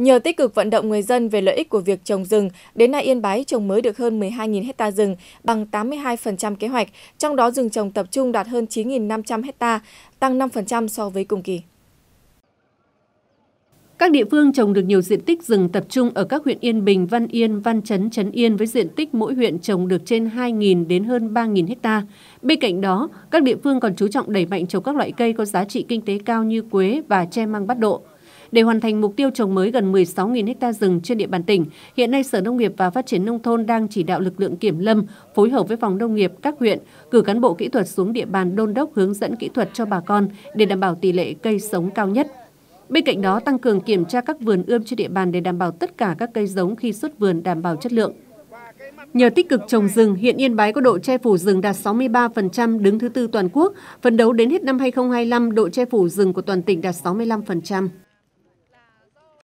Nhờ tích cực vận động người dân về lợi ích của việc trồng rừng, đến nay Yên Bái trồng mới được hơn 12.000 hecta rừng, bằng 82% kế hoạch, trong đó rừng trồng tập trung đạt hơn 9.500 hecta, tăng 5% so với cùng kỳ. Các địa phương trồng được nhiều diện tích rừng tập trung ở các huyện Yên Bình, Văn Yên, Văn Chấn, Chấn Yên với diện tích mỗi huyện trồng được trên 2.000 đến hơn 3.000 hecta. Bên cạnh đó, các địa phương còn chú trọng đẩy mạnh trồng các loại cây có giá trị kinh tế cao như quế và tre mang bắt độ. Để hoàn thành mục tiêu trồng mới gần 16.000 ha rừng trên địa bàn tỉnh, hiện nay Sở Nông nghiệp và Phát triển Nông thôn đang chỉ đạo lực lượng kiểm lâm phối hợp với phòng nông nghiệp các huyện, cử cán bộ kỹ thuật xuống địa bàn đôn đốc hướng dẫn kỹ thuật cho bà con để đảm bảo tỷ lệ cây sống cao nhất. Bên cạnh đó, tăng cường kiểm tra các vườn ươm trên địa bàn để đảm bảo tất cả các cây giống khi xuất vườn đảm bảo chất lượng. Nhờ tích cực trồng rừng, hiện Yên Bái có độ che phủ rừng đạt 63%, đứng thứ tư toàn quốc. Phần đấu đến hết năm 2025, độ che phủ rừng của toàn tỉnh đạt 65%.